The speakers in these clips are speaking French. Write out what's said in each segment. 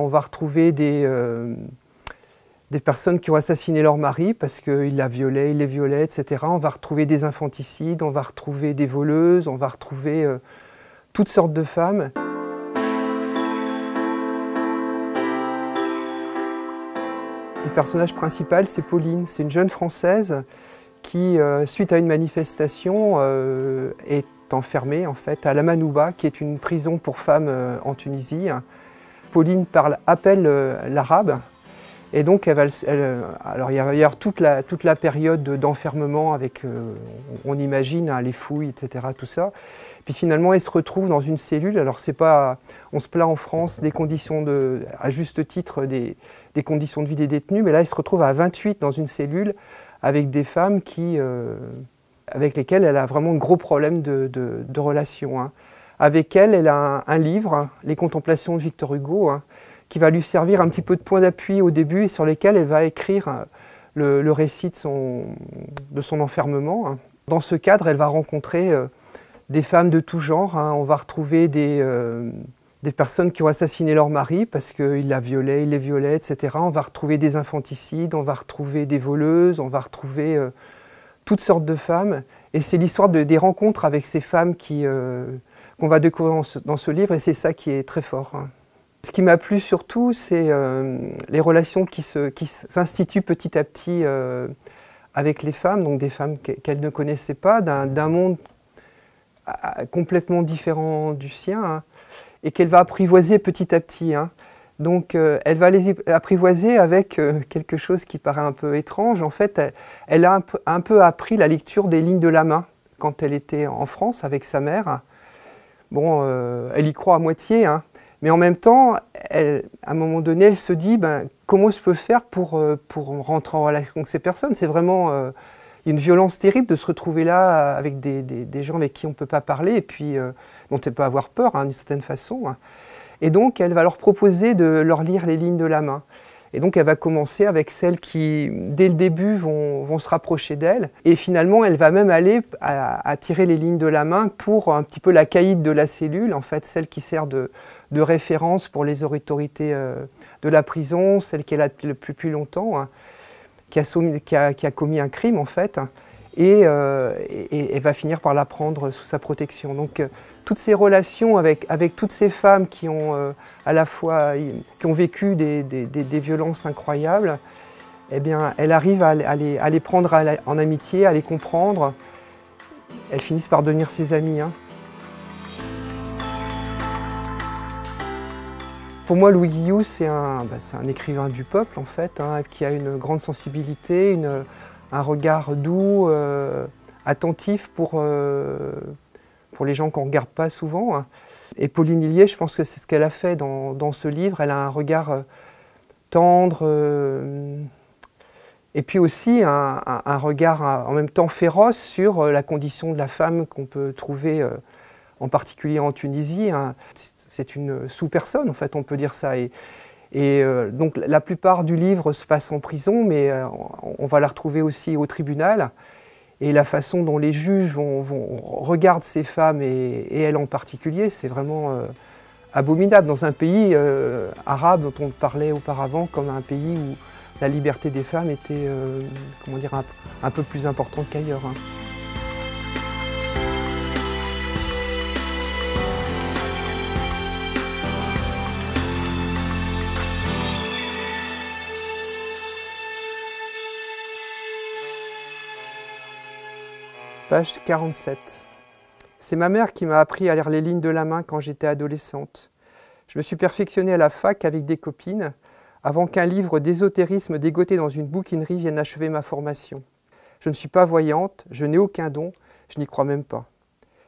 on va retrouver euh, des, personnes qui ont assassiné leur mari parce qu'il la violait, il les violait, etc. On va retrouver des infanticides, on va retrouver des voleuses, on va retrouver euh, toutes sortes de femmes. Le personnage principal, c'est Pauline. C'est une jeune Française qui, euh, suite à une manifestation, est enfermée en fait à la Manouba, qui est une prison pour femmes en Tunisie. Pauline parle, appelle euh, l'arabe. Et donc, elle va, euh, alors il y a toute la, toute la période d'enfermement avec, euh, on imagine, hein, les fouilles, etc., tout ça. Puis finalement, elle se retrouve dans une cellule. Alors, c'est pas, on se plaint en France des conditions de, à juste titre, des, des conditions de vie des détenus, mais là, elle se retrouve à 28 dans une cellule avec des femmes qui, avec lesquelles elle a vraiment de gros problème de, de, Hein. Avec elle, elle a un, livre, Les Contemplations de Victor Hugo, hein, qui va lui servir un petit peu de point d'appui au début et sur lesquels elle va écrire euh, le, récit de son, de son enfermement. Hein. Dans ce cadre, elle va rencontrer euh, des femmes de tout genre. Hein. On va retrouver des, euh, des personnes qui ont assassiné leur mari parce qu'il la violait, il les violait, etc. On va retrouver des infanticides, on va retrouver des voleuses, on va retrouver toutes sortes de femmes. Et c'est l'histoire des rencontres avec ces femmes qui, qu'on va découvrir dans ce livre et c'est ça qui est très fort. Hein. Ce qui m'a plu surtout, c'est euh, les relations qui s'instituent petit à petit euh, avec les femmes, donc des femmes qu'elle ne connaissait pas, d'un monde ah, ah, complètement différent du sien, hein, et qu'elle va apprivoiser petit à petit. Hein. Donc euh, elle va les apprivoiser avec quelque chose qui paraît un peu étrange. En fait, elle, a un, peu appris la lecture des lignes de la main quand elle était en France avec sa mère bon, euh, elle y croit à moitié, hein. mais en même temps, à un moment donné, elle se dit, ben, comment je peux faire pour, euh, rentrer en relation avec ces personnes C'est vraiment euh, une violence terrible de se retrouver là avec des, gens avec qui on ne peut pas parler et puis dont elle peut avoir peur, hein, d'une certaine façon. Hein. Et donc, elle va leur proposer de leur lire les lignes de la main. Et donc elle va commencer avec celles qui, dès le début, vont, se rapprocher d'elle. Et finalement, elle va même aller à, tirer les lignes de la main pour un petit peu la caïd de la cellule, en fait, celle qui sert de, référence pour les autorités euh, de la prison, celle qui est là depuis, plus longtemps, hein, qui, a commis un crime, en fait et, euh, va finir par la prendre sous sa protection. Donc euh, toutes ces relations avec, avec toutes ces femmes qui ont euh, à la fois euh, qui ont vécu des, des, violences incroyables, eh bien, elle arrive à, les, prendre en amitié, à les comprendre. Elles finissent par devenir ses amies. Hein. Pour moi, Louis Guillou, c'est un, bah, un, écrivain du peuple, en fait, hein, qui a une grande sensibilité, une, un regard doux, euh, attentif pour, euh, pour les gens qu'on ne regarde pas souvent. Hein. Et Pauline Hillier, je pense que c'est ce qu'elle a fait dans, dans, ce livre. Elle a un regard euh, tendre et puis aussi un, regard en même temps féroce sur la condition de la femme qu'on peut trouver en particulier en Tunisie. Hein. C'est une sous-personne, en fait, on peut dire ça. Et, et euh, donc la plupart du livre se passe en prison, mais euh, on va la retrouver aussi au tribunal. Et la façon dont les juges vont, regardent ces femmes et, et elles en particulier, c'est vraiment euh, abominable dans un pays arabe dont on parlait auparavant comme un pays où la liberté des femmes était comment dire, un, peu plus importante qu'ailleurs. Hein. Page 47. C'est ma mère qui m'a appris à lire les lignes de la main quand j'étais adolescente. Je me suis perfectionnée à la fac avec des copines avant qu'un livre d'ésotérisme dégoté dans une bouquinerie vienne achever ma formation. Je ne suis pas voyante, je n'ai aucun don, je n'y crois même pas.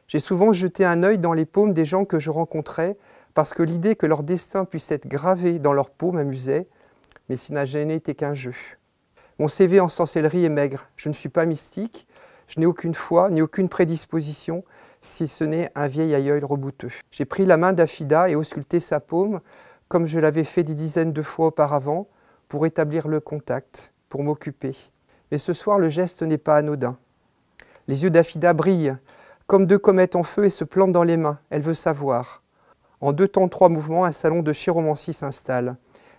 J'ai souvent jeté un œil dans les paumes des gens que je rencontrais parce que l'idée que leur destin puisse être gravé dans leur peau m'amusait, mais s'il n'a jamais été qu'un jeu. Mon CV en sorcellerie est maigre, je ne suis pas mystique, je n'ai aucune foi, ni aucune prédisposition, si ce n'est un vieil aïeul rebouteux. J'ai pris la main d'Afida et ausculté sa paume, comme je l'avais fait des dizaines de fois auparavant, pour établir le contact, pour m'occuper. Mais ce soir, le geste n'est pas anodin. Les yeux d'Afida brillent, comme deux comètes en feu et se plantent dans les mains. Elle veut savoir. En deux temps trois mouvements, un salon de chiromancie s'installe.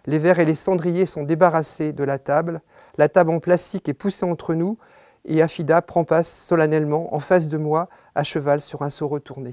Les verres et les cendriers sont débarrassés de la table. La table en plastique est poussée entre nous et Afida prend place solennellement en face de moi, à cheval sur un seau retourné.